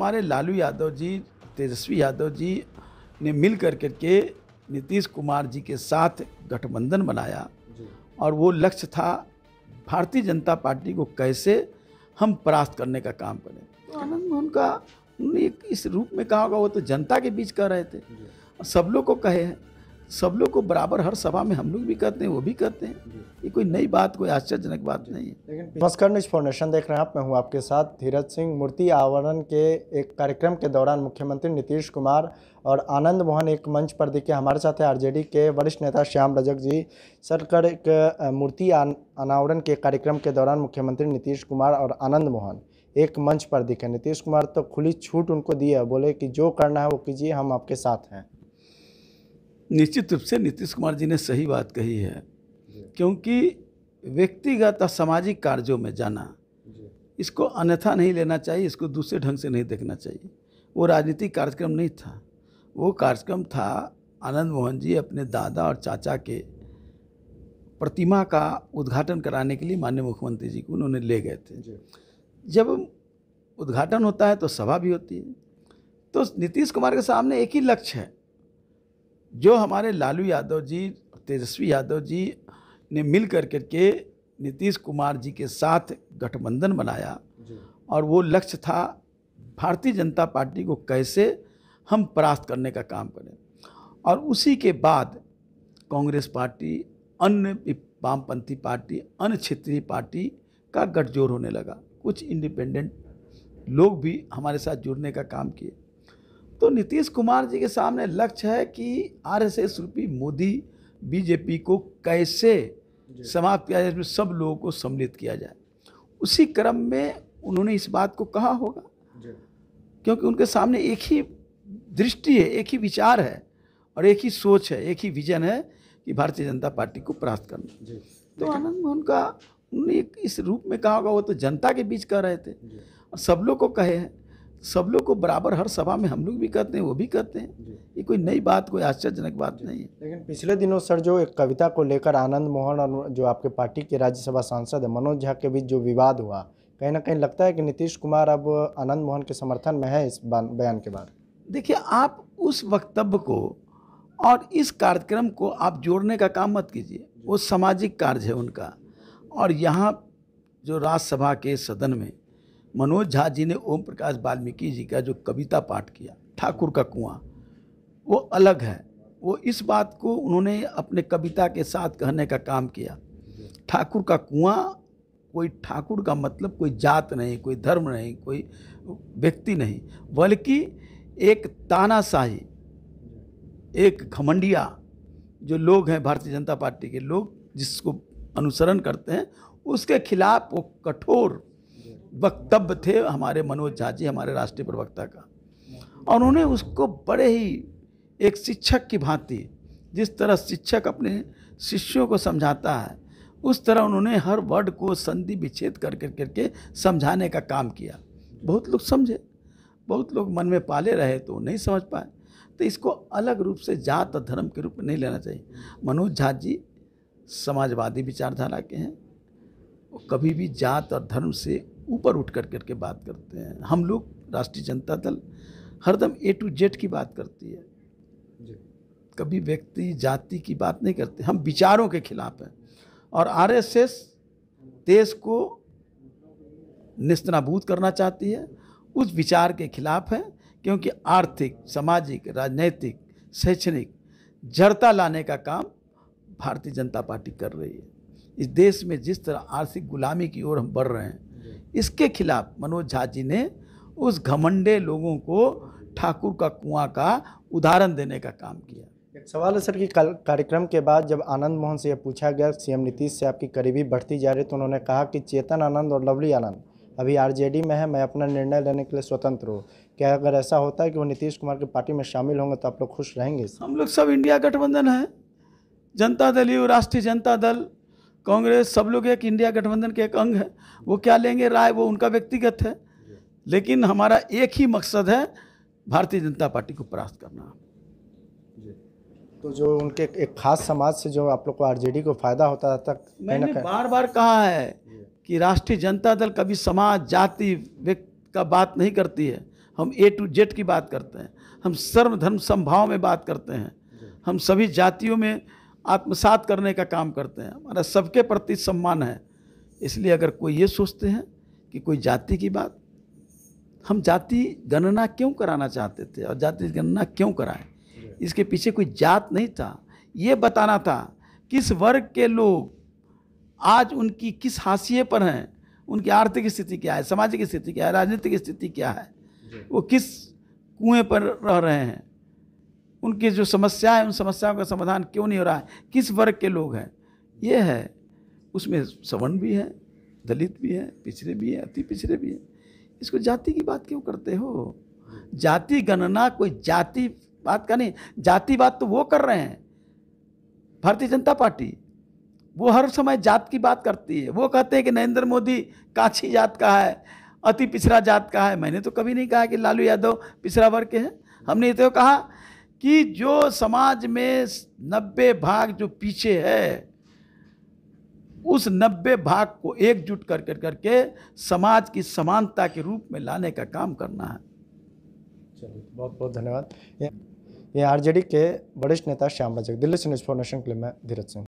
हमारे लालू यादव जी तेजस्वी यादव जी ने मिल कर के नीतीश कुमार जी के साथ गठबंधन बनाया और वो लक्ष्य था भारतीय जनता पार्टी को कैसे हम परास्त करने का काम करें तो आनंद मोहन का उन्होंने इस रूप में कहा होगा वो तो जनता के बीच कह रहे थे सब लोग को कहे हैं सब लोग को बराबर हर सभा में हम लोग भी कहते हैं वो भी कहते हैं ये कोई नई बात कोई आश्चर्यजनक बात नहीं है लेकिन नमस्कार न्यूज फाउंडेशन देख रहे हैं आप मैं हूँ आपके साथ धीरज सिंह मूर्ति आवरण के एक कार्यक्रम के दौरान मुख्यमंत्री नीतीश कुमार और आनंद मोहन एक मंच पर दिखे हमारे साथ है आरजेडी के वरिष्ठ नेता श्याम रजक जी सरकार एक मूर्ति अनावरण के कार्यक्रम के दौरान मुख्यमंत्री नीतीश कुमार और आनंद मोहन एक मंच पर दिखे नीतीश कुमार तो खुली छूट उनको दी है बोले कि जो करना है वो कीजिए हम आपके साथ हैं निश्चित रूप से नीतीश कुमार जी ने सही बात कही है क्योंकि व्यक्तिगत और सामाजिक कार्यों में जाना इसको अन्यथा नहीं लेना चाहिए इसको दूसरे ढंग से नहीं देखना चाहिए वो राजनीतिक कार्यक्रम नहीं था वो कार्यक्रम था आनंद मोहन जी अपने दादा और चाचा के प्रतिमा का उद्घाटन कराने के लिए माननीय मुख्यमंत्री जी को उन्होंने ले गए थे जब उद्घाटन होता है तो सभा भी होती है तो नीतीश कुमार के सामने एक ही लक्ष्य है जो हमारे लालू यादव जी तेजस्वी यादव जी ने मिल कर के नीतीश कुमार जी के साथ गठबंधन बनाया और वो लक्ष्य था भारतीय जनता पार्टी को कैसे हम परास्त करने का काम करें और उसी के बाद कांग्रेस पार्टी अन्य वामपंथी पार्टी अन्य क्षेत्रीय पार्टी का गठजोड़ होने लगा कुछ इंडिपेंडेंट लोग भी हमारे साथ जुड़ने का काम किए तो नीतीश कुमार जी के सामने लक्ष्य है कि आर एस एस रूपी मोदी बीजेपी को कैसे समाप्त किया जाए इसमें सब लोगों को सम्मिलित किया जाए उसी क्रम में उन्होंने इस बात को कहा होगा क्योंकि उनके सामने एक ही दृष्टि है एक ही विचार है और एक ही सोच है एक ही विजन है कि भारतीय जनता पार्टी को परास्त करना तो आनंद मोहन का उन्होंने इस रूप में कहा होगा वो तो जनता के बीच कह रहे थे और सब लोग को कहे हैं सब लोग को बराबर हर सभा में हम लोग भी करते हैं वो भी करते हैं ये कोई नई बात कोई आश्चर्यजनक बात नहीं है लेकिन पिछले दिनों सर जो एक कविता को लेकर आनंद मोहन और जो आपके पार्टी के राज्यसभा सांसद है मनोज झा के बीच जो विवाद हुआ कहीं ना कहीं लगता है कि नीतीश कुमार अब आनंद मोहन के समर्थन में है इस बयान के बाद देखिए आप उस वक्तव्य को और इस कार्यक्रम को आप जोड़ने का काम मत कीजिए वो सामाजिक कार्य है उनका और यहाँ जो राज्यसभा के सदन में मनोज झा जी ने ओम प्रकाश वाल्मीकि जी का जो कविता पाठ किया ठाकुर का कुआं वो अलग है वो इस बात को उन्होंने अपने कविता के साथ कहने का काम किया ठाकुर का कुआं कोई ठाकुर का मतलब कोई जात नहीं कोई धर्म नहीं कोई व्यक्ति नहीं बल्कि एक तानाशाही एक घमंडिया जो लोग हैं भारतीय जनता पार्टी के लोग जिसको अनुसरण करते हैं उसके खिलाफ वो कठोर वक्तव्य थे हमारे मनोज झा जी हमारे राष्ट्रीय प्रवक्ता का और उन्होंने उसको बड़े ही एक शिक्षक की भांति जिस तरह शिक्षक अपने शिष्यों को समझाता है उस तरह उन्होंने हर वर्ड को संधि विच्छेद कर कर करके समझाने का काम किया बहुत लोग समझे बहुत लोग मन में पाले रहे तो नहीं समझ पाए तो इसको अलग रूप से जात और धर्म के रूप में नहीं लेना चाहिए मनोज झा जी समाजवादी विचारधारा के हैं कभी भी जात और धर्म से ऊपर उठ कर करके बात करते हैं हम लोग राष्ट्रीय जनता दल हरदम ए टू जेड की बात करती है कभी व्यक्ति जाति की बात नहीं करते हम विचारों के खिलाफ हैं और आरएसएस देश को निस्तनाबूद करना चाहती है उस विचार के खिलाफ है क्योंकि आर्थिक सामाजिक राजनैतिक शैक्षणिक जड़ता लाने का काम भारतीय जनता पार्टी कर रही है इस देश में जिस तरह आर्थिक गुलामी की ओर हम बढ़ रहे हैं इसके खिलाफ मनोज झा जी ने उस घमंडे लोगों को ठाकुर का कुआं का उदाहरण देने का काम किया एक सवाल है सर कि कार्यक्रम के बाद जब आनंद मोहन से यह पूछा गया सीएम नीतीश से आपकी करीबी बढ़ती जा रही तो उन्होंने कहा कि चेतन आनंद और लवली आनंद अभी आरजेडी में है मैं अपना निर्णय लेने के लिए स्वतंत्र हूँ क्या अगर ऐसा होता है कि वो नीतीश कुमार की पार्टी में शामिल होंगे तो आप लोग खुश रहेंगे हम लोग सब इंडिया गठबंधन है जनता दल यू राष्ट्रीय जनता दल कांग्रेस सब लोग एक इंडिया गठबंधन के एक अंग है वो क्या लेंगे राय वो उनका व्यक्तिगत है लेकिन हमारा एक ही मकसद है भारतीय जनता पार्टी को परास्त करना तो जो उनके एक खास समाज से जो आप लोग को आरजेडी को फायदा होता था तक मैंने बार बार कहा है कि राष्ट्रीय जनता दल कभी समाज जाति व्यक्ति का बात नहीं करती है हम ए टू जेड की बात करते हैं हम सर्वधर्म संभाव में बात करते हैं हम सभी जातियों में आत्मसात करने का काम करते हैं हमारा सबके प्रति सम्मान है इसलिए अगर कोई ये सोचते हैं कि कोई जाति की बात हम जाति गणना क्यों कराना चाहते थे और जाति गणना क्यों कराएं इसके पीछे कोई जात नहीं था ये बताना था किस वर्ग के लोग आज उनकी किस हाशिए पर हैं उनकी आर्थिक स्थिति क्या है सामाजिक स्थिति क्या है राजनीतिक स्थिति क्या है वो किस कुएं पर रह रहे हैं उनकी जो समस्या है उन समस्याओं का समाधान क्यों नहीं हो रहा है किस वर्ग के लोग हैं ये है उसमें सवर्ण भी है दलित भी है पिछड़े भी है अति पिछड़े भी है इसको जाति की बात क्यों करते हो जाति गणना कोई जाति बात का नहीं जाति बात तो वो कर रहे हैं भारतीय जनता पार्टी वो हर समय जात की बात करती है वो कहते हैं कि नरेंद्र मोदी काछी जात का है अति पिछड़ा जात का है मैंने तो कभी नहीं कहा कि लालू यादव पिछड़ा वर्ग के हैं हमने ये तो कहा कि जो समाज में नब्बे भाग जो पीछे है उस नब्बे भाग को एकजुट कर कर करके समाज की समानता के रूप में लाने का काम करना है चलिए बहुत बहुत धन्यवाद ये आरजेडी के वरिष्ठ नेता श्यामराज दिल्ली से न्यूज़ फॉर नेशन के लिए मैं धीरज सिंह